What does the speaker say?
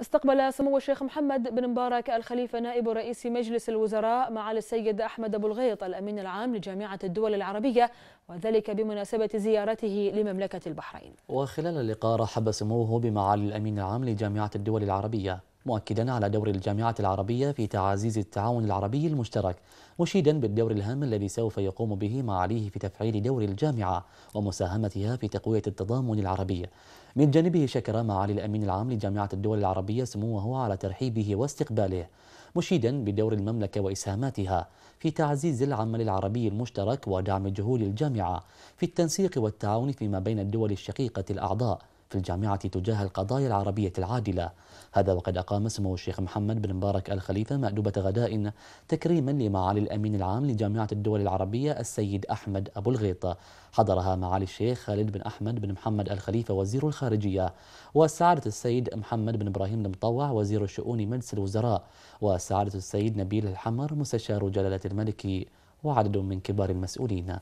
استقبل سمو الشيخ محمد بن مبارك الخليفة نائب رئيس مجلس الوزراء معالي السيد أحمد أبو الغيط الأمين العام لجامعة الدول العربية وذلك بمناسبة زيارته لمملكة البحرين وخلال اللقاء رحب سموه بمعالي الأمين العام لجامعة الدول العربية مؤكدا على دور الجامعة العربية في تعزيز التعاون العربي المشترك مشيدا بالدور الهام الذي سوف يقوم به معاليه في تفعيل دور الجامعة ومساهمتها في تقوية التضامن العربي من جانبه شكر معالي الأمين العام لجامعة الدول العربية سموه على ترحيبه واستقباله مشيدا بدور المملكة وإسهاماتها في تعزيز العمل العربي المشترك ودعم جهود الجامعة في التنسيق والتعاون فيما بين الدول الشقيقة الأعضاء في الجامعة تجاه القضايا العربية العادلة هذا وقد أقام سمو الشيخ محمد بن مبارك الخليفة مأدوبة غداء تكريما لمعالي الأمين العام لجامعة الدول العربية السيد أحمد أبو الغيط حضرها معالي الشيخ خالد بن أحمد بن محمد الخليفة وزير الخارجية وسعادة السيد محمد بن إبراهيم المطوع وزير شؤون مجلس الوزراء وسعادة السيد نبيل الحمر مستشار جلالة الملك وعدد من كبار المسؤولين